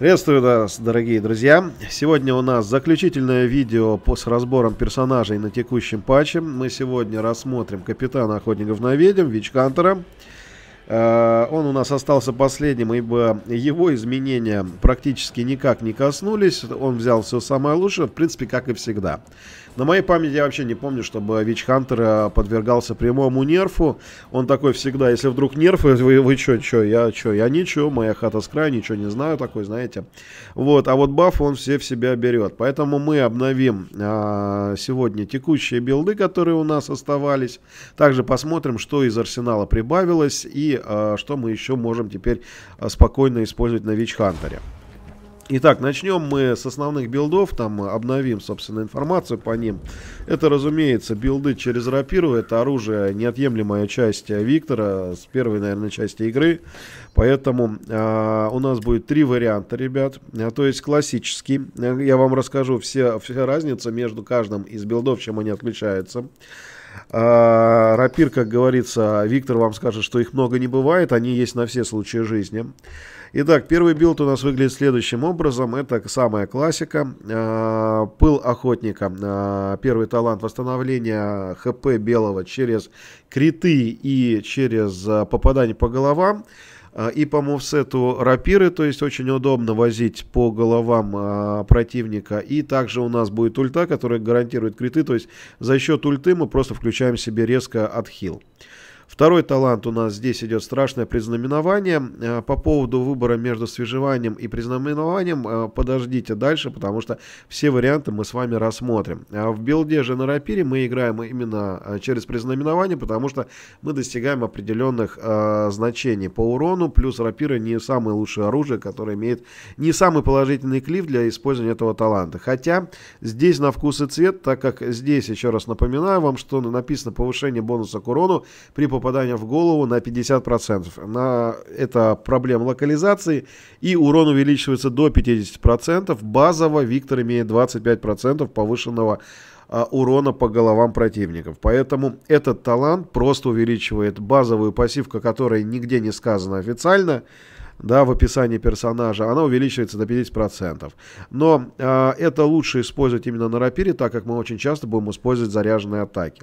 Приветствую вас, дорогие друзья. Сегодня у нас заключительное видео по, с разбором персонажей на текущем патче. Мы сегодня рассмотрим капитана охотников на ведьм, Вичкантера. Кантера Э, он у нас остался последним, ибо его изменения практически никак не коснулись. Он взял все самое лучшее, в принципе, как и всегда. На моей памяти я вообще не помню, чтобы Вич Хантер э, подвергался прямому нерфу. Он такой всегда, если вдруг нерф, вы, вы чё, чё, я что, я ничего, моя хата с края, ничего не знаю, такой, знаете. Вот, а вот баф он все в себя берет. Поэтому мы обновим а, сегодня текущие билды, которые у нас оставались. Также посмотрим, что из арсенала прибавилось и а, что мы еще можем теперь а, спокойно использовать на Вичхантере. Итак, начнем мы с основных билдов, там обновим, собственно, информацию по ним. Это, разумеется, билды через рапиру, это оружие, неотъемлемая часть э, Виктора, с первой, наверное, части игры. Поэтому э, у нас будет три варианта, ребят. То есть классический, э, я вам расскажу все, все разницы между каждым из билдов, чем они отличаются. А, рапир, как говорится, Виктор вам скажет, что их много не бывает, они есть на все случаи жизни. Итак, первый билд у нас выглядит следующим образом. Это самая классика. А, пыл охотника. А, первый талант восстановления ХП белого через криты и через а, попадание по головам. Э, и по мувсету рапиры, то есть очень удобно возить по головам а, противника. И также у нас будет ульта, которая гарантирует криты, то есть за счет ульты мы просто включаем себе резко отхил. Второй талант у нас здесь идет страшное признаменование. Э, по поводу выбора между свежеванием и признаменованием э, подождите дальше, потому что все варианты мы с вами рассмотрим. А в билде же на рапире мы играем именно э, через признаменование, потому что мы достигаем определенных значений по урону, плюс рапира не самое лучшее оружие, которое имеет не самый положительный клиф для использования этого таланта. Хотя здесь на вкус и цвет, так как здесь, еще раз напоминаю вам, что написано повышение бонуса к урону при попадании попадания в голову на 50%. На это проблема локализации, и урон увеличивается до 50%. Базово Виктор имеет 25% повышенного а, урона по головам противников. Поэтому этот талант просто увеличивает базовую пассивку, которая нигде не сказана официально, да, в описании персонажа, она увеличивается до 50%. Но э, это лучше использовать именно на рапире, так как мы очень часто будем использовать заряженные атаки.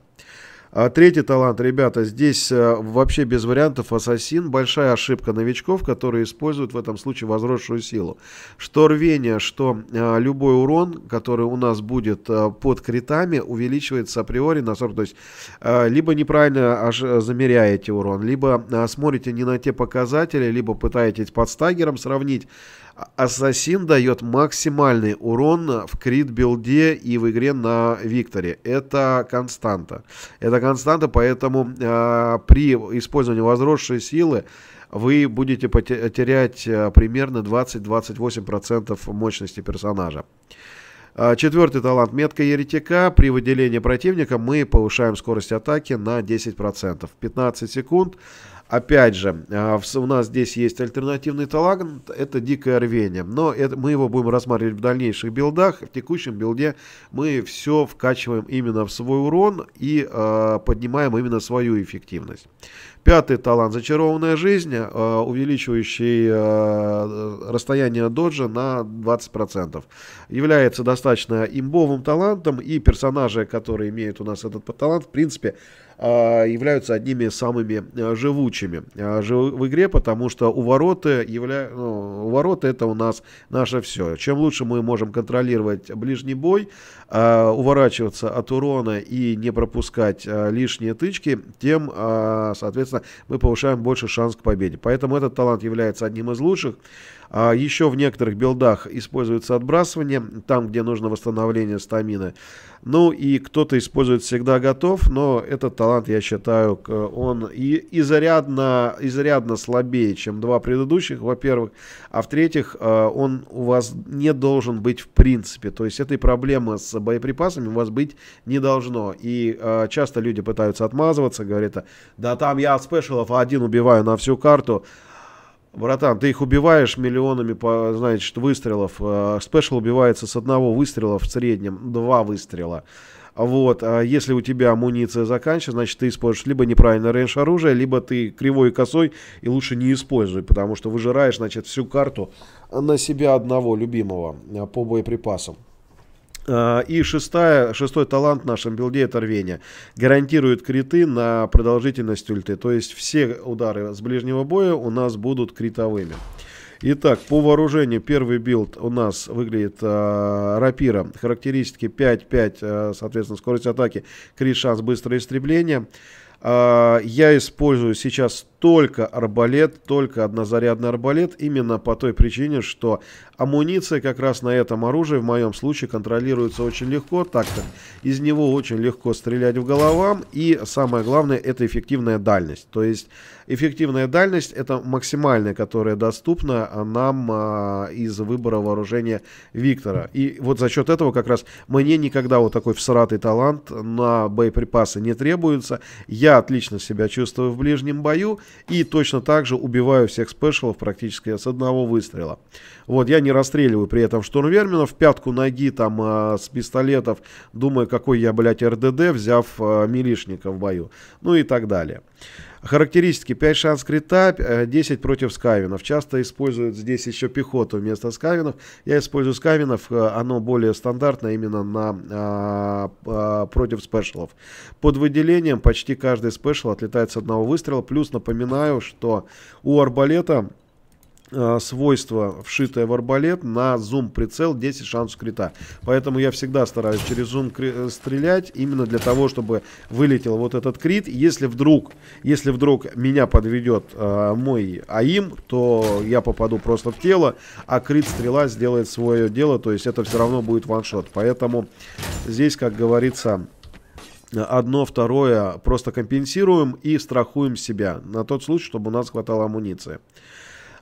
А третий талант, ребята, здесь э, вообще без вариантов ассасин. Большая ошибка новичков, которые используют в этом случае возросшую силу. Что рвение, что э, любой урон, который у нас будет э, под критами, увеличивается априори на 40. То есть либо неправильно аж замеряете урон, либо смотрите не на те показатели, либо пытаетесь под стагером сравнить Ассасин дает максимальный урон в крит-билде и в игре на Викторе. Это константа. Это константа, поэтому э, при использовании возросшей силы вы будете потерять а, примерно 20-28% мощности персонажа. А, четвертый талант метка еретика. При выделении противника мы повышаем скорость атаки на 10%. 15 секунд Опять же, а, у нас здесь есть альтернативный талант, это дикое рвение. Но это, мы его будем рассматривать в дальнейших билдах. В текущем билде мы все вкачиваем именно в свой урон и э, поднимаем именно свою эффективность. Пятый талант «Зачарованная жизнь», э, увеличивающий э, расстояние доджа на 20%. Является достаточно имбовым талантом, и персонажи, которые имеют у нас этот талант, в принципе, а, являются одними самыми а, живучими а, в игре, потому что у ворота, явля... ну, у ворота это у нас наше все. Чем лучше мы можем контролировать ближний бой, уворачиваться от урона и не пропускать лишние тычки, тем, соответственно, мы повышаем больше шанс к победе. Поэтому этот талант является одним из лучших а Еще в некоторых билдах используется отбрасывание, там, где нужно восстановление стамина. Ну и кто-то использует всегда готов, но этот талант, я считаю, он и изрядно, изрядно слабее, чем два предыдущих, во-первых. А в-третьих, э, он у вас не должен быть в принципе. То есть этой проблемы с боеприпасами у вас быть не должно. И э, часто люди пытаются отмазываться, говорят, да там я от спешилов один убиваю на всю карту, Братан, ты их убиваешь миллионами, по, значит, выстрелов. Э, спешл убивается с одного выстрела в среднем, два выстрела. Вот, а если у тебя амуниция заканчивается, значит, ты используешь либо неправильный рейндж оружия, либо ты кривой и косой, и лучше не используй, потому что выжираешь, значит, всю карту на себя одного любимого э, по боеприпасам. Э, и шестая, шестой талант в нашем билде – это рвение. Гарантирует криты на продолжительность ульты. То есть все удары с ближнего боя у нас будут критовыми. Итак, по вооружению первый билд у нас выглядит э, рапира. Характеристики 5-5, э, соответственно, скорость атаки, крит, шанс, быстрое истребление. Э, я использую сейчас только арбалет, только однозарядный арбалет, именно по той причине, что амуниция как раз на этом оружии в моем случае контролируется очень легко, так как из него очень легко стрелять в головам, и самое главное, это эффективная дальность. То есть эффективная дальность это максимальная, которая доступна а, нам а, из выбора вооружения Виктора. И вот за счет этого как раз мне никогда вот такой всратый талант на боеприпасы не требуется. Я отлично себя чувствую в ближнем бою, и точно так же убиваю всех спешалов практически с одного выстрела. Вот, я не расстреливаю при этом в пятку ноги там э, с пистолетов, думаю, какой я, блядь, РДД, взяв э, милишника в бою. Ну и так далее. Характеристики. 5 шанс крита, 10 э, против скавинов. Часто используют здесь еще пехоту вместо скавинов. Я использую скавинов, э, оно более стандартно именно на, а, а, против спешлов. Под выделением почти каждый спешл отлетает с одного выстрела. Плюс напоминаю, что у арбалета Э, свойство, вшитое в арбалет, на зум-прицел 10 шансов крита. Поэтому я всегда стараюсь через зум э, стрелять, именно для того, чтобы вылетел вот этот крит. Если вдруг, если вдруг меня подведет э, мой АИМ, то я попаду просто в тело, а крит-стрела сделает свое дело, то есть это все равно будет ваншот. Поэтому здесь, как говорится, одно, второе просто компенсируем и страхуем себя на тот случай, чтобы у нас хватало амуниции.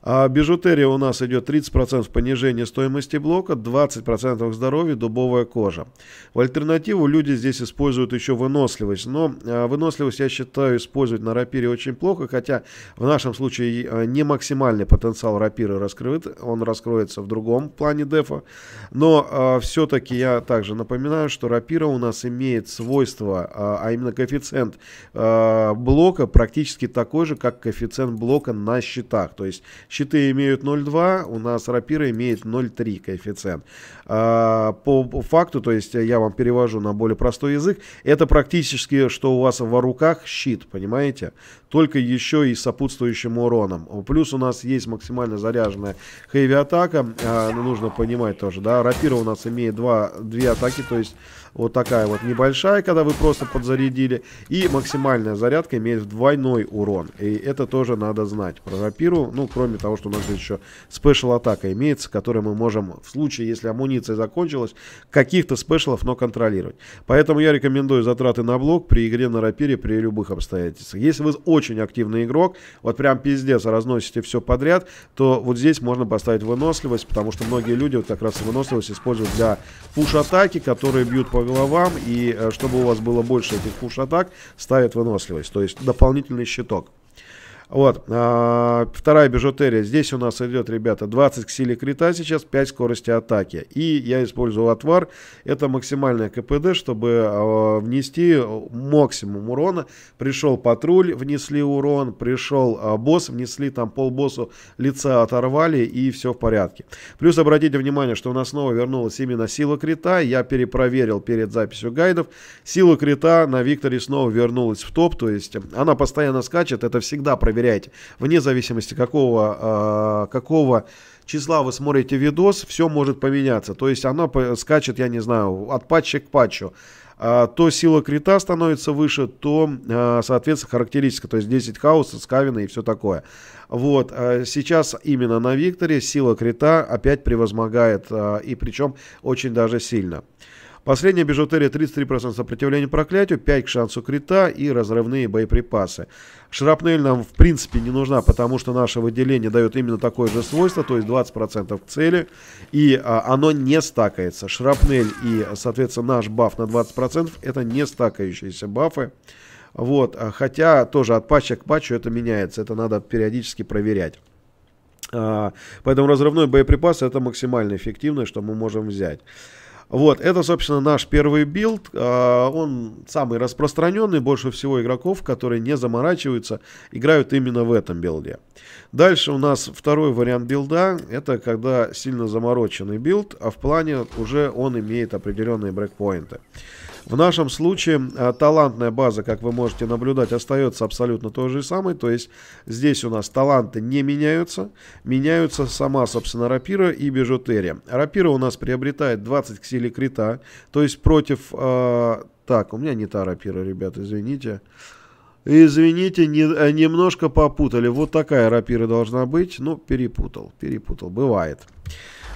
А бижутерия у нас идет 30% понижения стоимости блока, 20% здоровья, дубовая кожа. В альтернативу люди здесь используют еще выносливость. Но а, выносливость, я считаю, использовать на рапире очень плохо, хотя в нашем случае э, не максимальный потенциал рапира раскрыт, он раскроется в другом плане дефа. Но а, все-таки я также напоминаю, что рапира у нас имеет свойство, а, а именно коэффициент блока практически такой же, как коэффициент блока на щитах, То есть щиты имеют 0,2, у нас рапира имеет 0,3 коэффициент. А, по факту, то есть я вам перевожу на более простой язык, это практически, что у вас во руках щит, понимаете? только еще и сопутствующим уроном. Плюс у нас есть максимально заряженная хэви-атака, э, нужно понимать тоже, да, рапира у нас имеет два, две атаки, то есть вот такая вот небольшая, когда вы просто подзарядили, и максимальная зарядка имеет двойной урон, и это тоже надо знать про рапиру, ну, кроме того, что у нас здесь еще спешл-атака имеется, которую мы можем, в случае, если амуниция закончилась, каких-то спешелов, но контролировать. Поэтому я рекомендую затраты на блок при игре на рапире при любых обстоятельствах. Если вы очень очень активный игрок, вот прям пиздец, разносите все подряд, то вот здесь можно поставить выносливость, потому что многие люди вот как раз выносливость используют для пуш-атаки, которые бьют по головам, и э, чтобы у вас было больше этих пуш-атак, ставят выносливость, то есть дополнительный щиток. Вот. А, вторая бижутерия. Здесь у нас идет, ребята, 20 к силе крита сейчас, 5 скорости атаки. И я использую отвар. Это максимальное КПД, чтобы а, внести максимум урона. Пришел патруль, внесли урон. Пришел а, босс, внесли там полбоссу лица оторвали и все в порядке. Плюс обратите внимание, что у нас снова вернулась именно сила крита. Я перепроверил перед записью гайдов. Сила крита на Викторе снова вернулась в топ. То есть она постоянно скачет. Это всегда проверяется проверяете. Вне зависимости, какого, а, какого числа вы смотрите видос, все может поменяться. То есть она скачет, я не знаю, от патча к патчу. А, то сила крита становится выше, то, а, соответственно, характеристика. То есть 10 хаоса, скавина и все такое. Вот. Сейчас именно на Викторе сила крита опять превозмогает. И причем очень даже сильно. Последняя бижутерия 33% сопротивления проклятию, 5 к шансу крита и разрывные боеприпасы. Шрапнель нам в принципе не нужна, потому что наше выделение дает именно такое же свойство, то есть 20% к цели, и а, оно не стакается. Шрапнель и, соответственно, наш баф на 20% это не стакающиеся бафы. Вот, а, хотя тоже от патча к патчу это меняется, это надо периодически проверять. А, поэтому разрывной боеприпас это максимально эффективное, что мы можем взять. Вот, это, собственно, наш первый билд. А, он самый распространенный, больше всего игроков, которые не заморачиваются, играют именно в этом билде. Дальше у нас второй вариант билда. Это когда сильно замороченный билд, а в плане уже он имеет определенные брекпоинты. В нашем случае э, талантная база, как вы можете наблюдать, остается абсолютно той же самой. То есть здесь у нас таланты не меняются. Меняются сама, собственно, рапира и бижутерия. Рапира у нас приобретает 20 ксиликрита. То есть против... Э, так, у меня не та рапира, ребят, извините. Извините, не, э, немножко попутали. Вот такая рапира должна быть. Ну, перепутал, перепутал. Бывает. Бывает.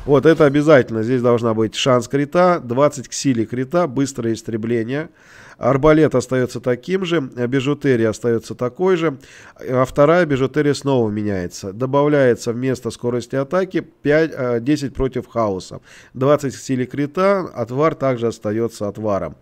Вот, это обязательно. Здесь должна быть шанс крита, 20 к силе крита, быстрое истребление. Арбалет остается таким же, а бижутерия остается такой же, а вторая бижутерия снова меняется. Добавляется вместо скорости атаки 5, 10 э, против хаоса. 20 к силе крита, отвар также остается отваром.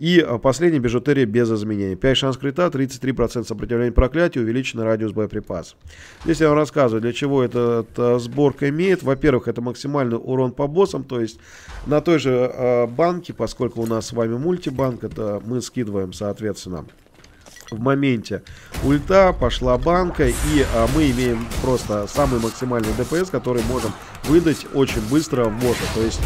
И э, последняя бижутерия без изменений. 5 шанс крита, 33% сопротивления проклятию, увеличенный радиус боеприпас. Здесь я вам рассказываю, для чего эта, эта сборка имеет. Во-первых, это максимальный урон по боссам, то есть на той же э, банке, поскольку у нас с вами мультибанк, это мы скидываем, соответственно, в моменте ульта, пошла банка, и а, мы имеем просто самый максимальный ДПС, который можем выдать очень быстро в босса. То есть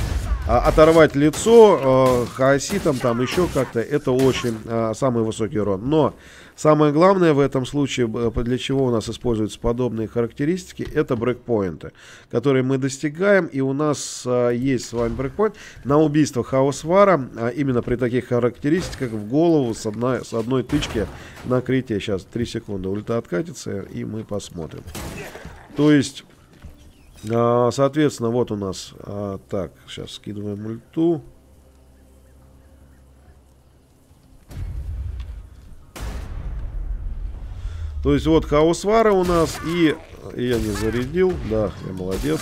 а, оторвать лицо э, хаоситом, там еще как-то, это очень э, самый высокий урон. Но самое главное в этом случае, для чего у нас используются подобные характеристики, это брейкпоинты, которые мы достигаем, и у нас э, есть с вами брейкпоинт на убийство хаосвара, а именно при таких характеристиках в голову с одной, с одной тычки накрытие Сейчас 3 секунды ульта откатится, и мы посмотрим. То есть а, соответственно, вот у нас... А, так, сейчас скидываем мульту. То есть вот хаосвара у нас и... Я не зарядил, да, я молодец.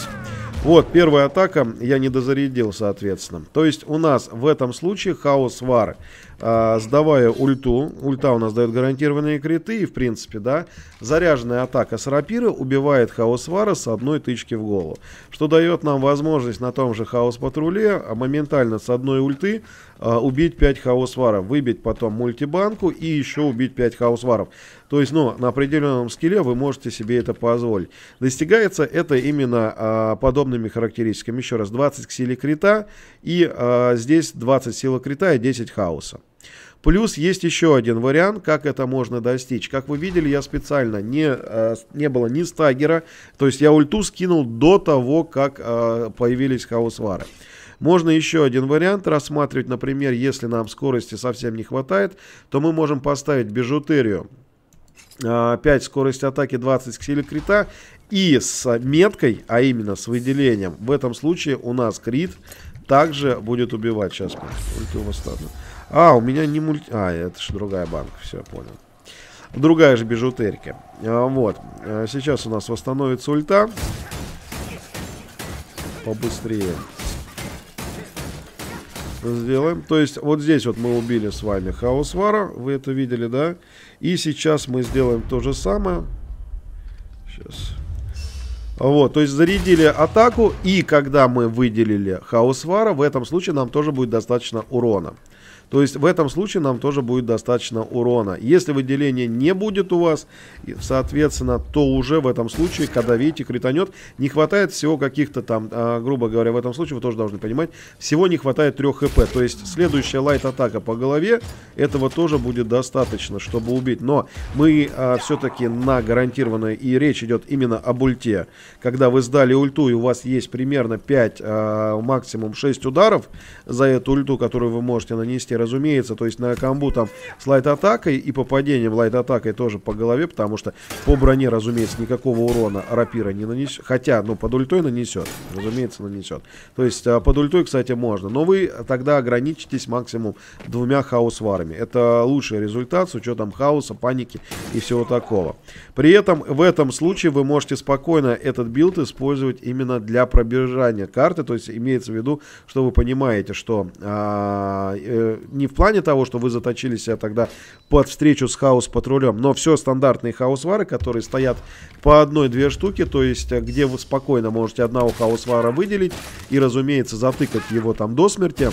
Вот, первая атака, я не дозарядил, соответственно. То есть у нас в этом случае хаос вар, э, сдавая ульту, ульта у нас дает гарантированные криты, и в принципе, да, заряженная атака с рапиры убивает хаос вара с одной тычки в голову, что дает нам возможность на том же хаос патруле моментально с одной ульты а, убить 5 хаосваров, выбить потом мультибанку и еще убить 5 хаосваров. То есть, ну, на определенном скилле вы можете себе это позволить. Достигается это именно а, подобными характеристиками. Еще раз, 20 к силе крита и а, здесь 20 силы крита и 10 хаоса. Плюс есть еще один вариант, как это можно достичь. Как вы видели, я специально не, а, не было ни стагера, то есть я ульту скинул до того, как а, появились хаосвары. Можно еще один вариант рассматривать, например, если нам скорости совсем не хватает, то мы можем поставить бижутерию 5 а, скорость атаки, 20 к силе крита и с меткой, а именно с выделением. В этом случае у нас крит также будет убивать. Сейчас, сколько А, у меня не мульти... А, это же другая банка, все, понял. Другая же бижутерика. А, вот, а, сейчас у нас восстановится ульта. Побыстрее. Сделаем. То есть вот здесь вот мы убили с вами хаосвара. Вы это видели, да? И сейчас мы сделаем то же самое. Сейчас. Вот, то есть зарядили атаку, и когда мы выделили хаосвара, в этом случае нам тоже будет достаточно урона. То есть в этом случае нам тоже будет достаточно урона. Если выделения не будет у вас, соответственно, то уже в этом случае, когда видите, кританет, не хватает всего каких-то там, а, грубо говоря, в этом случае вы тоже должны понимать, всего не хватает 3 хп. То есть следующая лайт-атака по голове, этого тоже будет достаточно, чтобы убить. Но мы а, все-таки на гарантированное, и речь идет именно об ульте. Когда вы сдали ульту, и у вас есть примерно 5, а, максимум 6 ударов за эту ульту, которую вы можете нанести разумеется, то есть на комбу там с лайт-атакой и попадением лайт-атакой тоже по голове, потому что по броне, разумеется, никакого урона рапира не нанесет, хотя, ну, под ультой нанесет, разумеется, нанесет. То есть а, под ультой, кстати, можно, но вы тогда ограничитесь максимум двумя хаусварами. Это лучший результат с учетом хаоса, паники и всего такого. При этом в этом случае вы можете спокойно этот билд использовать именно для пробежания карты, то есть имеется в виду, что вы понимаете, что а, э, не в плане того, что вы заточили себя тогда под встречу с хаос-патрулем, но все стандартные хаосвары, которые стоят по одной-две штуки, то есть э, где вы спокойно можете одного хаосвара выделить и, разумеется, затыкать его там до смерти.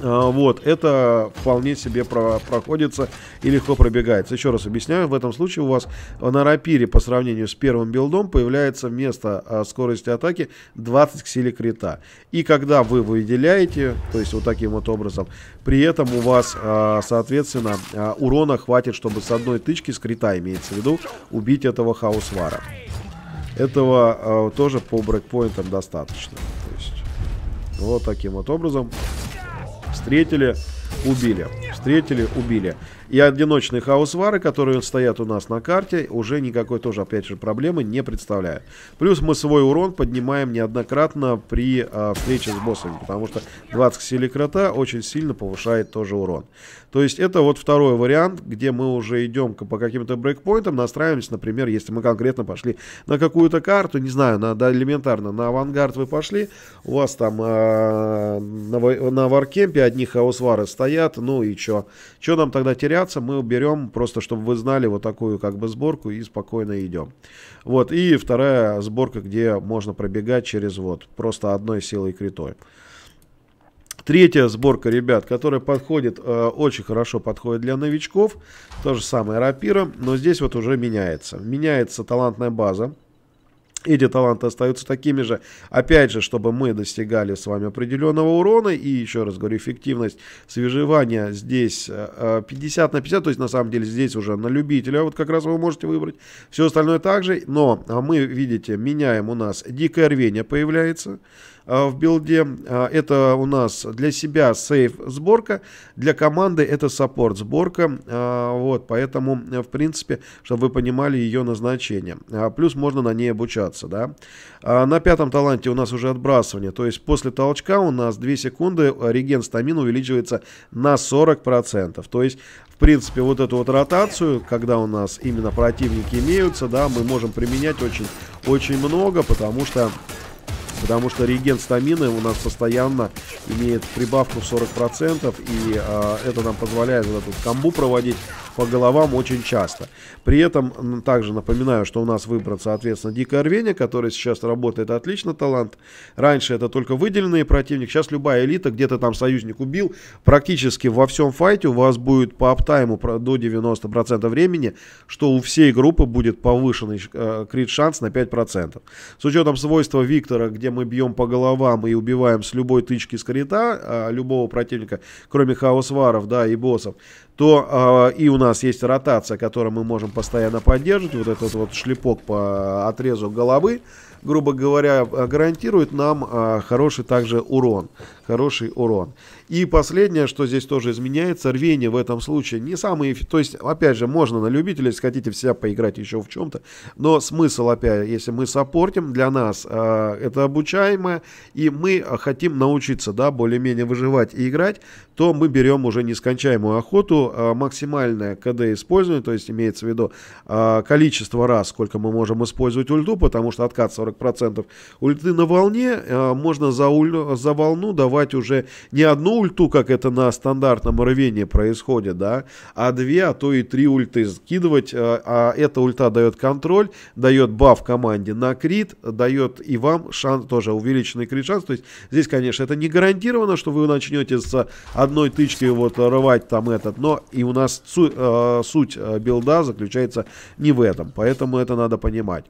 А, вот, это вполне себе про проходится и легко пробегается. Еще раз объясняю, в этом случае у вас на рапире по сравнению с первым билдом появляется место а, скорости атаки 20 к силе крита. И когда вы выделяете, то есть вот таким вот образом, при этом у вас, а, соответственно, урона хватит, чтобы с одной тычки, с крита имеется в виду, убить этого хаусвара. Этого тоже по брейкпоинтам достаточно. То есть, вот таким вот образом Встретили, убили. Встретили, убили. И одиночные хаосвары, которые стоят у нас на карте, уже никакой тоже, опять же, проблемы не представляют. Плюс мы свой урон поднимаем неоднократно при э, встрече с боссами, потому что 20 силы крота очень сильно повышает тоже урон. То есть это вот второй вариант, где мы уже идем по каким-то брейкпоинтам, настраиваемся, например, если мы конкретно пошли на какую-то карту, не знаю, на, да, элементарно, на авангард вы пошли, у вас там э, на, на варкемпе одни хаосвары стоят, ну и что? Что нам тогда терять? возвращаться, мы уберем просто чтобы вы знали, вот такую как бы сборку и спокойно идем. Вот, и вторая сборка, где можно пробегать через вот просто одной силой критой. Третья сборка, ребят, которая подходит, э, очень хорошо подходит для новичков. То же самое рапира, но здесь вот уже меняется. Меняется талантная база эти таланты остаются такими же. Опять же, чтобы мы достигали с вами определенного урона. И еще раз говорю, эффективность свежевания здесь 50 э, э, на 50. То есть, на самом деле, здесь уже на любителя. Вот как раз вы можете выбрать. Все остальное также. Но а мы, видите, меняем у нас дикое рвение появляется. Э, в билде. Э, это у нас для себя сейф сборка, для команды это саппорт сборка. Э, вот, поэтому, в принципе, чтобы вы понимали ее назначение. Плюс можно на ней обучаться, да. На пятом таланте у нас уже отбрасывание, то есть после толчка у нас 2 секунды реген стамин увеличивается на 40%. То есть, в принципе, вот эту вот ротацию, когда у нас именно противники имеются, да, мы можем применять очень, очень много, потому что потому что реген стамины у нас постоянно имеет прибавку 40%, и э, это нам позволяет вот эту комбу проводить по головам очень часто. При этом также напоминаю, что у нас выбран, соответственно, Дикое Рвение, который сейчас работает отлично, талант. Раньше это только выделенные противники, сейчас любая элита, где-то там союзник убил, практически во всем файте у вас будет по аптайму до 90% времени, что у всей группы будет повышенный э, крит-шанс на 5%. С учетом свойства Виктора, где мы бьем по головам и убиваем с любой тычки скрита а, любого противника, кроме хаосваров, да, и боссов, то э, и у нас есть ротация, которую мы можем постоянно поддерживать. Вот этот вот шлепок по отрезу головы, грубо говоря, гарантирует нам э, хороший также урон. Хороший урон. И последнее, что здесь тоже изменяется, рвение в этом случае не самое, То есть, опять же, можно на любителя, если хотите в себя поиграть еще в чем-то, но смысл, опять, если мы саппортим, для нас э, это обучаемое, и мы хотим научиться, да, более-менее выживать и играть, то мы берем уже нескончаемую охоту, виду э, максимальное КД использования, то есть имеется в виду э, количество раз, сколько мы можем использовать ульту, потому что откат 40% ульты на волне, э, можно за, уль, за волну давать уже не одну ульту, как это на стандартном рвении происходит, да, а две, а то и три ульты скидывать, а эта ульта дает контроль, дает баф команде на крит, дает и вам шанс, тоже увеличенный крит шанс, то есть здесь, конечно, это не гарантированно, что вы начнете с одной тычки вот рвать там этот, но и у нас э, суть э, билда заключается не в этом, поэтому это надо понимать.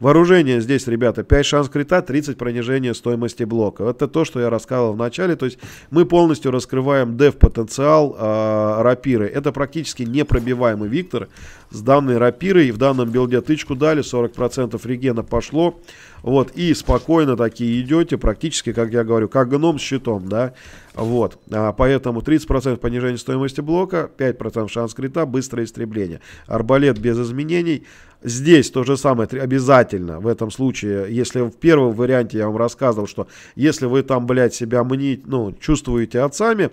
Вооружение здесь, ребята, 5 шанс крита, 30 пронижения стоимости блока. Это то, что я рассказывал в начале. То есть мы полностью раскрываем дев-потенциал э, рапиры. Это практически непробиваемый Виктор с данной рапирой. В данном билде тычку дали, 40% регена пошло. Вот, и спокойно такие идете, практически, как я говорю, как гном с щитом, да. Вот, а, поэтому 30% понижения стоимости блока, 5% шанс крита, быстрое истребление. Арбалет без изменений, Здесь то же самое, обязательно в этом случае, если в первом варианте я вам рассказывал, что если вы там, блядь, себя мнить, ну, чувствуете отцами,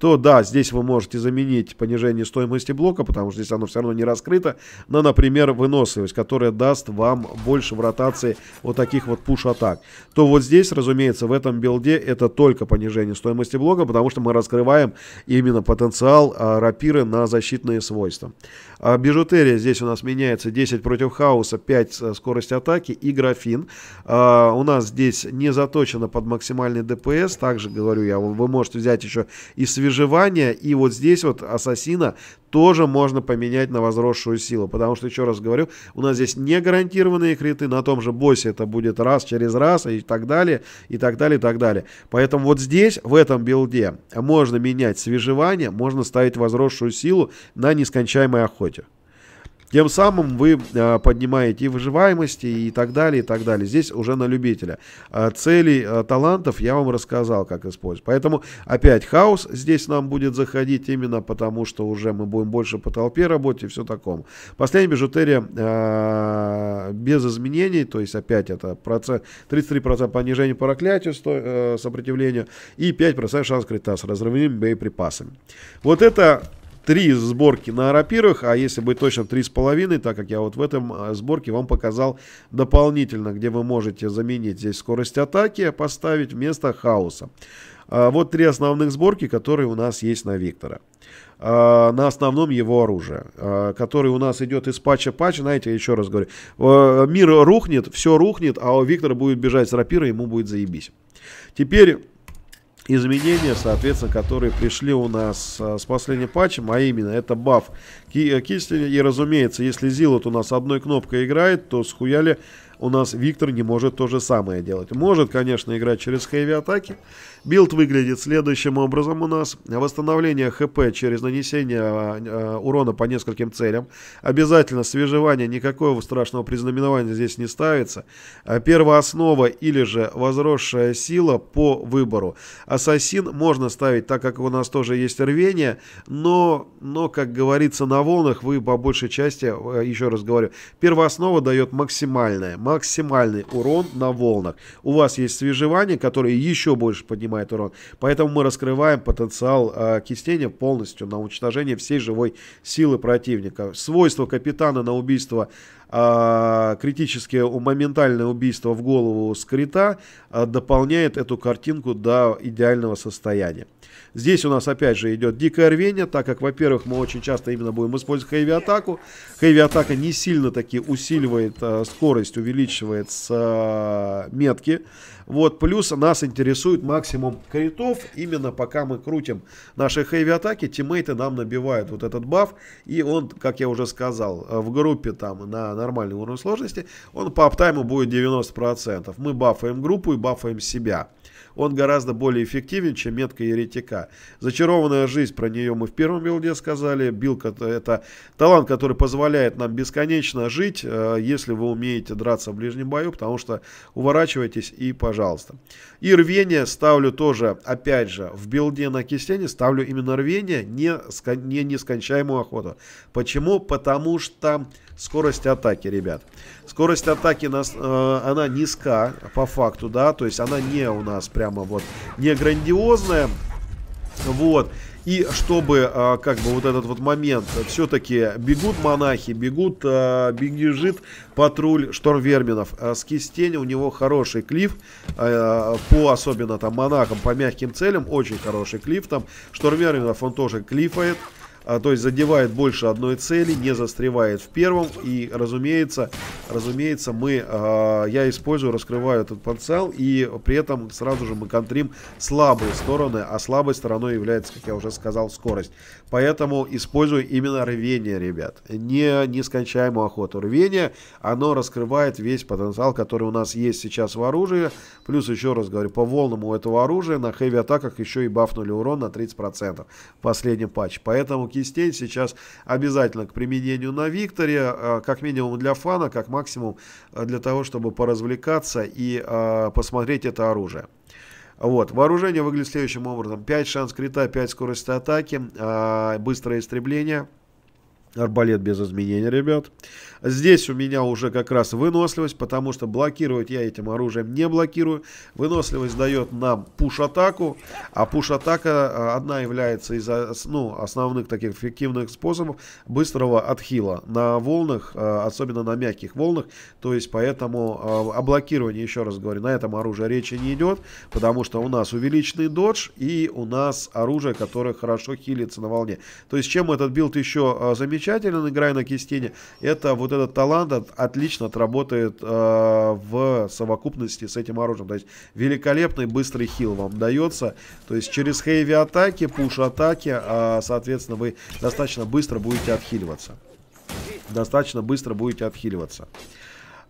то да, здесь вы можете заменить понижение стоимости блока, потому что здесь оно все равно не раскрыто, на, например, выносливость, которая даст вам больше в ротации вот таких вот пуш-атак. То вот здесь, разумеется, в этом билде это только понижение стоимости блока, потому что мы раскрываем именно потенциал а, рапиры на защитные свойства. А бижутерия здесь у нас меняется 10 против хаоса, 5 скорость атаки и графин. А, у нас здесь не заточено под максимальный ДПС. Также говорю я, вы можете взять еще и свежевание. И вот здесь вот ассасина тоже можно поменять на возросшую силу. Потому что, еще раз говорю, у нас здесь не гарантированные криты. На том же боссе это будет раз через раз и так далее, и так далее, и так далее. Поэтому вот здесь, в этом билде, можно менять свежевание, можно ставить возросшую силу на нескончаемой охоте охоте. Тем самым вы э, поднимаете и выживаемость, и так далее, и так далее. Здесь уже на любителя. Э, а целей, э, а, талантов я вам рассказал, как использовать. Поэтому опять хаос здесь нам будет заходить именно потому, что уже мы будем больше по толпе работать и все таком Последняя бижутерия без изменений, то есть опять это процент, 33% понижения по проклятию, сто, э, сопротивлению и 5% шанс крита с разрывными боеприпасами. Вот это три сборки на арапирах, а если быть точным, три с половиной, так как я вот в этом а, сборке вам показал дополнительно, где вы можете заменить здесь скорость атаки, поставить вместо хаоса. А, вот три основных сборки, которые у нас есть на Виктора. А, на основном его оружие, который у нас идет из патча патч. Знаете, еще раз говорю, мир рухнет, все рухнет, а Виктор будет бежать с рапира, ему будет заебись. Теперь изменения, соответственно, которые пришли у нас э, с последним патчем, а именно это баф э, кисти. И, разумеется, если Зилот у нас одной кнопкой играет, то схуяли у нас Виктор не может то же самое делать. Может, конечно, играть через хэви атаки, Билд выглядит следующим образом у нас. Восстановление ХП через нанесение а, а, урона по нескольким целям. Обязательно свежевание, никакого страшного признаменования здесь не ставится. А, первооснова или же возросшая сила по выбору. Ассасин можно ставить, так как у нас тоже есть рвение, но, но как говорится, на волнах вы по большей части, еще раз говорю, первооснова дает максимальное, максимальный урон на волнах. У вас есть свежевание, которое еще больше поднимает принимает урон. Поэтому мы раскрываем потенциал э, а, кистения полностью на уничтожение всей живой силы противника. Свойство капитана на убийство э, а, критическое моментальное убийство в голову с э, а, дополняет эту картинку до идеального состояния. Здесь у нас опять же идет дикое рвение, так как, во-первых, мы очень часто именно будем использовать хэви-атаку. Хэви-атака не сильно таки усиливает э, скорость, увеличивает с э, метки. Вот, плюс нас интересует максимум критов. Именно пока мы крутим наши хэви-атаки, тиммейты нам набивают вот этот баф. И он, как я уже сказал, э, в группе там на нормальный уровень сложности, он по аптайму будет 90%. Мы бафаем группу и бафаем себя он гораздо более эффективен, чем метка еретика. Зачарованная жизнь, про нее мы в первом билде сказали. Билд – это талант, который позволяет нам бесконечно жить, э, если вы умеете драться в ближнем бою, потому что уворачивайтесь и пожалуйста. И рвение ставлю тоже, опять же, в билде на кистене ставлю именно рвение, не, не нескончаемую охоту. Почему? Потому что скорость атаки, ребят. Скорость атаки нас, э, она низка по факту, да, то есть она не у нас прямо вот не грандиозная, вот. И чтобы, э, как бы, вот этот вот момент, все-таки бегут монахи, бегут, э, бежит патруль Штормверминов. Э, с кистень у него хороший клиф, по особенно там монахам, по мягким целям, очень хороший клиф там. Штормверминов он тоже клифает а, то есть задевает больше одной цели, не застревает в первом. И, разумеется, разумеется, мы, а, я использую, раскрываю этот потенциал, и при этом сразу же мы контрим слабые стороны, а слабой стороной является, как я уже сказал, скорость. Поэтому использую именно рвение, ребят, не нескончаемую охоту. Рвение, оно раскрывает весь потенциал, который у нас есть сейчас в оружии. Плюс, еще раз говорю, по волнам у этого оружия на хэви-атаках еще и бафнули урон на 30% в последнем патче. Поэтому кистей сейчас обязательно к применению на Викторе, э, как минимум для фана, как максимум э, для того, чтобы поразвлекаться и э, посмотреть это оружие. Вот. Вооружение выглядит следующим образом. 5 шанс крита, 5 скорости атаки, быстрое истребление. Арбалет без изменений, ребят. Здесь у меня уже как раз выносливость, потому что блокировать я этим оружием не блокирую. Выносливость дает нам пуш-атаку, а пуш-атака э, одна является из ну, основных таких эффективных способов быстрого отхила на волнах, э, особенно на мягких волнах. То есть поэтому э, о блокировании, еще раз говорю, на этом оружии речи не идет, потому что у нас увеличенный додж и у нас оружие, которое хорошо хилится на волне. То есть чем этот билд еще замечателен, играя на кистине, это вот этот талант отлично отработает э, в совокупности с этим оружием. То есть великолепный быстрый хил вам дается. То есть через хейви атаки, пуш атаки, э, соответственно, вы достаточно быстро будете отхиливаться. Достаточно быстро будете отхиливаться.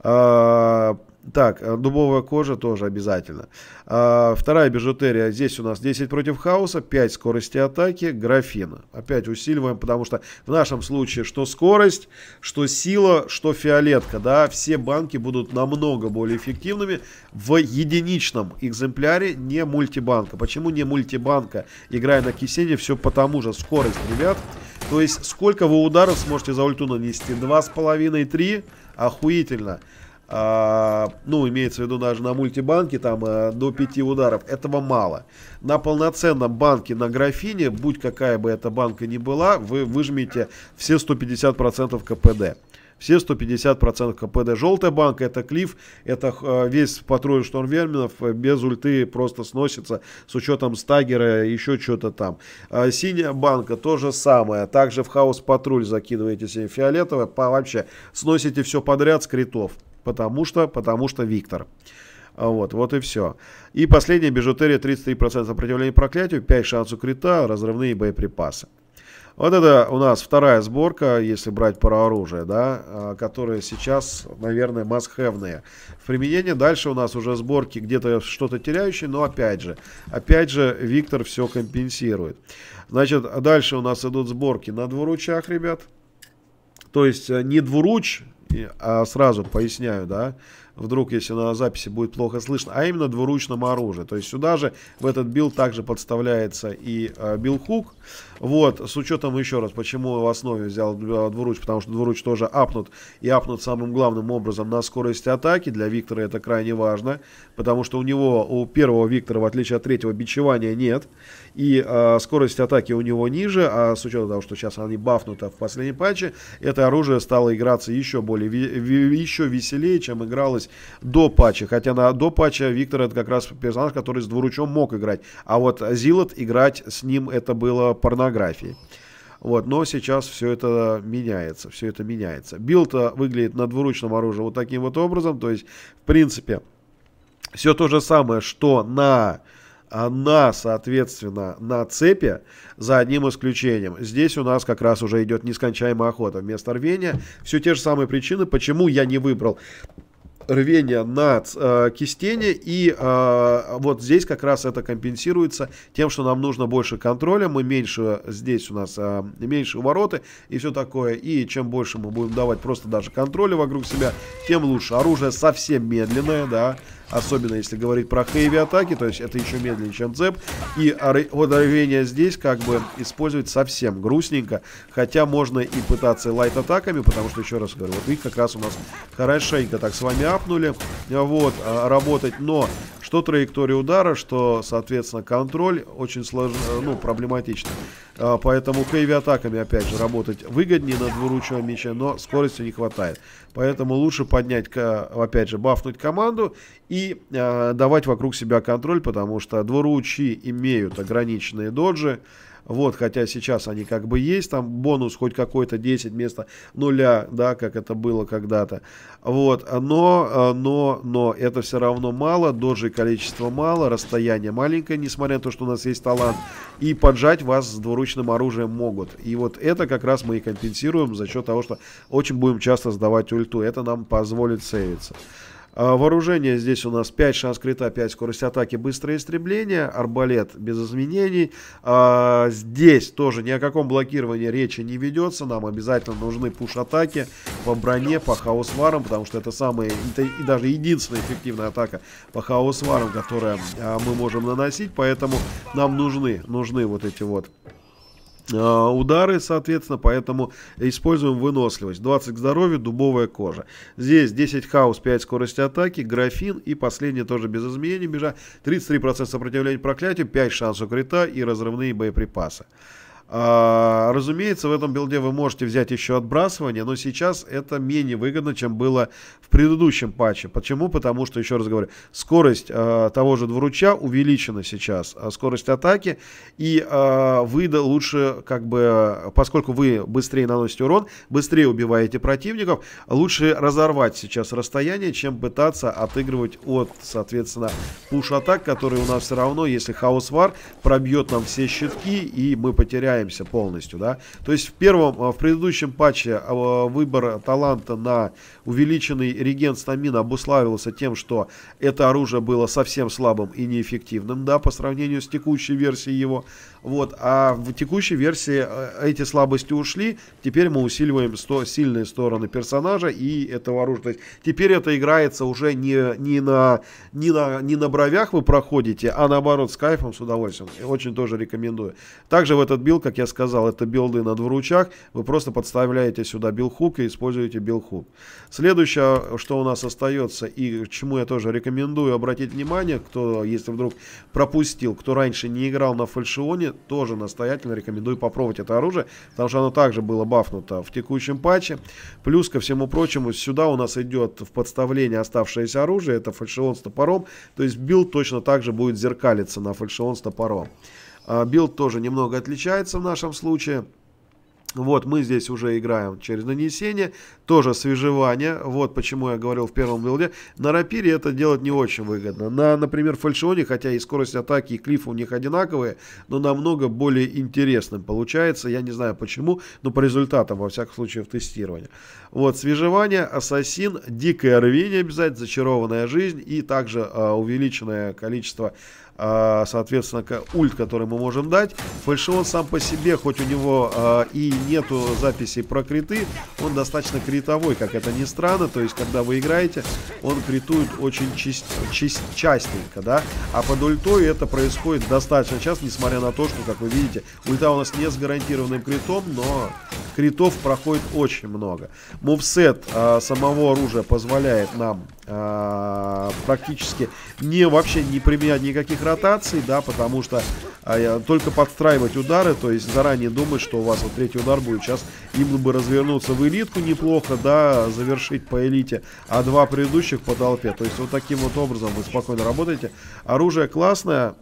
Э, так, э, дубовая кожа тоже обязательно. А, вторая бижутерия. Здесь у нас 10 против хаоса, 5 скорости атаки, графина. Опять усиливаем, потому что в нашем случае что скорость, что сила, что фиолетка. Да, все банки будут намного более эффективными в единичном экземпляре не мультибанка. Почему не мультибанка? Играя на кисене, все потому же. Скорость, ребят. То есть, сколько вы ударов сможете за ульту нанести? 2,5-3? Охуительно. Охуительно а, ну, имеется в виду даже на мультибанке, там а, до 5 ударов, этого мало. На полноценном банке на графине, будь какая бы эта банка ни была, вы выжмете все 150% КПД. Все 150% КПД. Желтая банка это клиф, это э, весь патруль штормверминов э, без ульты просто сносится с учетом стагера, еще что-то там. Э, синяя банка то же самое. Также в хаос патруль закидываете себе фиолетовое, по, вообще сносите все подряд с критов. Потому что, потому что Виктор. Вот, вот и все. И последняя бижутерия 33% сопротивления проклятию, 5 шансов крита, разрывные боеприпасы. Вот это у нас вторая сборка, если брать про оружие, да, а, которые сейчас, наверное, масхевные. В применении дальше у нас уже сборки где-то что-то теряющие, но опять же, опять же, Виктор все компенсирует. Значит, дальше у нас идут сборки на двуручах, ребят. То есть э, не двуруч, а сразу поясняю, да, вдруг, если на записи будет плохо слышно, а именно двуручном оружии. То есть сюда же в этот билд также подставляется и э, а, билд-хук, вот, с учетом еще раз, почему в основе взял Двуруч, потому что Двуруч тоже апнут, и апнут самым главным образом на скорости атаки, для Виктора это крайне важно, потому что у него, у первого Виктора, в отличие от третьего, бичевания нет, и э, скорость атаки у него ниже, а с учетом того, что сейчас они бафнут в последнем патче, это оружие стало играться еще более, еще веселее, чем игралось до патча, хотя на, до патча Виктор это как раз персонаж, который с Двуручом мог играть, а вот Зилот играть с ним это было порно фотографии. Вот, но сейчас все это меняется, все это меняется. Билд выглядит на двуручном оружии вот таким вот образом, то есть, в принципе, все то же самое, что на а, на, соответственно, на цепи, за одним исключением. Здесь у нас как раз уже идет нескончаемая охота вместо рвения. Все те же самые причины, почему я не выбрал рвение на э, кистене, и э, вот здесь как раз это компенсируется тем, что нам нужно больше контроля, мы меньше, здесь у нас э, меньше вороты и все такое, и чем больше мы будем давать просто даже контроля вокруг себя, тем лучше. Оружие совсем медленное, да, особенно если говорить про хэви атаки, то есть это еще медленнее, чем цеп, и вот рвение здесь как бы использовать совсем грустненько, хотя можно и пытаться лайт атаками, потому что, еще раз говорю, вот их как раз у нас хорошенько так с вами капнули вот, а, работать, но что траектория удара, что, соответственно, контроль очень сложно, ну, проблематично. А, поэтому кэви атаками, опять же, работать выгоднее на двуручном мяча, но скорости не хватает. Поэтому лучше поднять, опять же, бафнуть команду и а, давать вокруг себя контроль, потому что двуручи имеют ограниченные доджи, вот, хотя сейчас они как бы есть, там бонус хоть какой-то 10 вместо нуля, да, как это было когда-то. Вот, но, э, но, но это все равно мало, дожи количество мало, расстояние маленькое, несмотря на то, что у нас есть талант. И поджать вас с двуручным оружием могут. И вот это как раз мы и компенсируем за счет того, что очень будем часто сдавать ульту. Это нам позволит сейвиться. А, вооружение здесь у нас 5 шанс крита, 5 скорость атаки, быстрое истребление, арбалет без изменений. А, здесь тоже ни о каком блокировании речи не ведется. Нам обязательно нужны пуш-атаки по броне, по хаосварам, потому что это самая, это и даже единственная эффективная атака по хаосварам, которая а, мы можем наносить. Поэтому нам нужны, нужны вот эти вот а, удары, соответственно, поэтому используем выносливость. 20 к здоровью, дубовая кожа. Здесь 10 хаос, 5 скорости атаки, графин и последнее тоже без изменений бежа. 33% сопротивления проклятию, 5 шансов крита и разрывные боеприпасы. А, разумеется, в этом билде вы можете взять еще отбрасывание, но сейчас это менее выгодно, чем было в предыдущем патче. Почему? Потому что, еще раз говорю, скорость а, того же двуруча увеличена сейчас, а, скорость атаки, и а, вы лучше, как бы, поскольку вы быстрее наносите урон, быстрее убиваете противников, лучше разорвать сейчас расстояние, чем пытаться отыгрывать от, соответственно, пуш-атак, который у нас все равно, если хаос вар пробьет нам все щитки, и мы потеряем обновляемся полностью, да. То есть в первом, а, в предыдущем патче а, а, выбор таланта на увеличенный реген стамина обуславливался тем, что это оружие было совсем слабым и неэффективным, да, по сравнению с текущей версией его. Вот, а в текущей версии э, эти слабости ушли. Теперь мы усиливаем сто, сильные стороны персонажа и этого оружия. То есть теперь это играется уже не, не, на, не, на, не на бровях вы проходите, а наоборот с кайфом, с удовольствием. очень тоже рекомендую. Также в этот билд, как я сказал, это билды на двуручах. Вы просто подставляете сюда билхук и используете билхук. Следующее, что у нас остается и чему я тоже рекомендую обратить внимание, кто, если вдруг пропустил, кто раньше не играл на фальшионе, тоже настоятельно рекомендую попробовать это оружие, потому что оно также было бафнуто в текущем патче. Плюс ко всему прочему, сюда у нас идет в подставление оставшееся оружие, это фальшион с топором, то есть билд точно так же будет зеркалиться на фальшион с топором. А, билд тоже немного отличается в нашем случае. Вот мы здесь уже играем через нанесение, тоже свежевание. Вот почему я говорил в первом билде. На рапире это делать не очень выгодно. На, например, фальшионе, хотя и скорость атаки, и клифф у них одинаковые, но намного более интересным получается. Я не знаю почему, но по результатам, во всяком случае, в тестировании. Вот, свежевание, ассасин, дикое рвение обязательно, зачарованная жизнь и также э, увеличенное количество а, соответственно, ульт, который мы можем дать. Фальшион сам по себе, хоть у него а, и нету записей про криты, он достаточно критовой, как это ни странно. То есть, когда вы играете, он критует очень чист, чист, частенько, да. А под ультой это происходит достаточно часто, несмотря на то, что, как вы видите, ульта у нас не с гарантированным критом, но критов проходит очень много. Мувсет а, самого оружия позволяет нам а, практически не вообще не применять никаких ротаций, да, потому что э, только подстраивать удары, то есть заранее думать, что у вас вот третий удар будет сейчас, им бы развернуться в элитку неплохо, да, завершить по элите, а два предыдущих по толпе, то есть вот таким вот образом вы спокойно работаете. Оружие классное,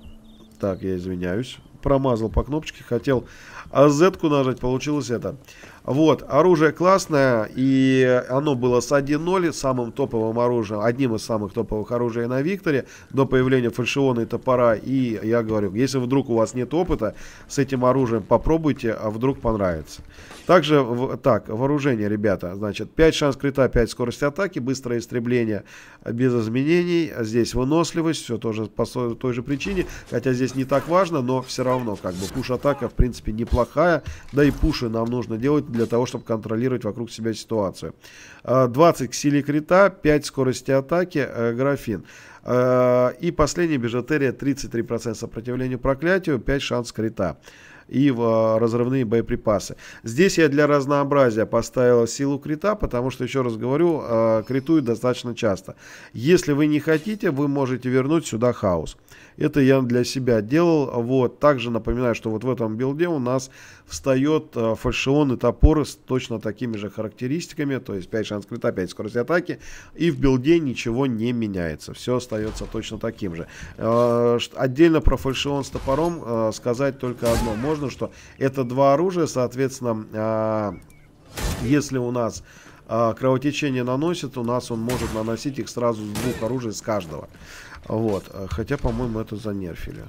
так, я извиняюсь, промазал по кнопочке, хотел а Z-ку нажать, получилось это. Вот, оружие классное, и оно было с 1.0, самым топовым оружием, одним из самых топовых оружий на Викторе, до появления фальшиона и топора, и я говорю, если вдруг у вас нет опыта с этим оружием, попробуйте, а вдруг понравится. Также, в, так, вооружение, ребята, значит, 5 шанс крита, 5 скорость атаки, быстрое истребление без изменений, здесь выносливость, все тоже по той же причине, хотя здесь не так важно, но все равно, как бы, пуш-атака, в принципе, неплохая, да и пуши нам нужно делать для того, чтобы контролировать вокруг себя ситуацию. 20 э, крита, 5 скорости атаки, э, графин. Э, и последняя бижутерия 33% сопротивления проклятию, 5 шанс крита и в разрывные боеприпасы. Здесь я для разнообразия поставил силу крита, потому что, еще раз говорю, критуют достаточно часто. Если вы не хотите, вы можете вернуть сюда хаос. Это я для себя делал. Вот. Также напоминаю, что вот в этом билде у нас встает э, фальшион и топор с точно такими же характеристиками. То есть 5 шанс крита, 5 скорости атаки. И в билде ничего не меняется. Все остается точно таким же. Э, отдельно про фальшион с топором э, сказать только одно. Можно, что это два оружия, соответственно, если у нас кровотечение наносит, у нас он может наносить их сразу с двух оружий с каждого. Вот. Э, хотя, по-моему, это занерфили.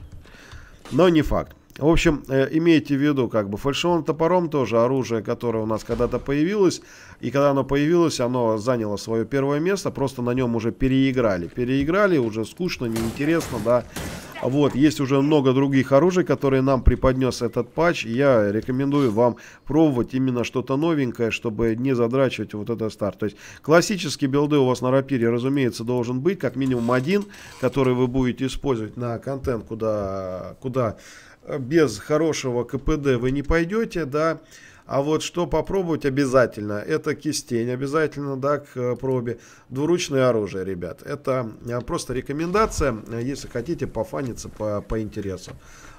Но не факт. В общем, э, имейте в виду, как бы фальшивым топором тоже оружие, которое у нас когда-то появилось, и когда оно появилось, оно заняло свое первое место, просто на нем уже переиграли. Переиграли, уже скучно, неинтересно, да. Вот, есть уже много других оружий, которые нам преподнес этот патч. Я рекомендую вам пробовать именно что-то новенькое, чтобы не задрачивать вот этот старт. То есть классические билды у вас на рапире, разумеется, должен быть как минимум один, который вы будете использовать на контент, куда, куда без хорошего КПД вы не пойдете, да, а вот что попробовать обязательно, это кистень обязательно, да, к э, пробе. Двуручное оружие, ребят. Это э, просто рекомендация, э, если хотите пофаниться по, по интересу.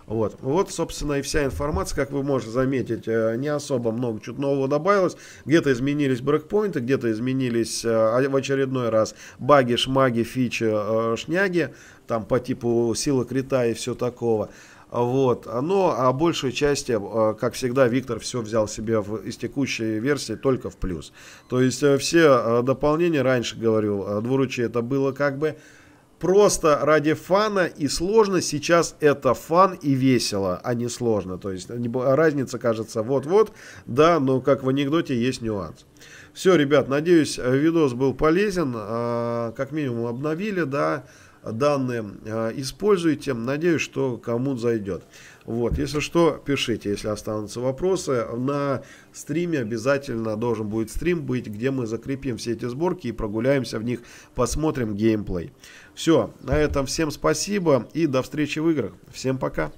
Вот. вот, собственно, и вся информация, как вы можете заметить, не особо много чуть нового добавилось. Где-то изменились брекпоинты, где-то изменились а, в очередной раз баги, шмаги, фичи, шняги, там по типу сила крита и все такого. Вот. Но а большей части, э, как всегда, Виктор все взял себе в, из текущей версии только в плюс. То есть э, все э, дополнения, раньше говорил, двуручие это было как бы просто ради фана и сложно. Сейчас это фан и весело, а не сложно. То есть разница кажется вот-вот, да, но как в анекдоте есть нюанс. Все, ребят, надеюсь, видос был полезен. А, как минимум обновили, да данные а, используйте. Надеюсь, что кому зайдет. Вот, если что, пишите, если останутся вопросы. На стриме обязательно должен будет стрим быть, где мы закрепим все эти сборки и прогуляемся в них, посмотрим геймплей. Все, на этом всем спасибо и до встречи в играх. Всем пока.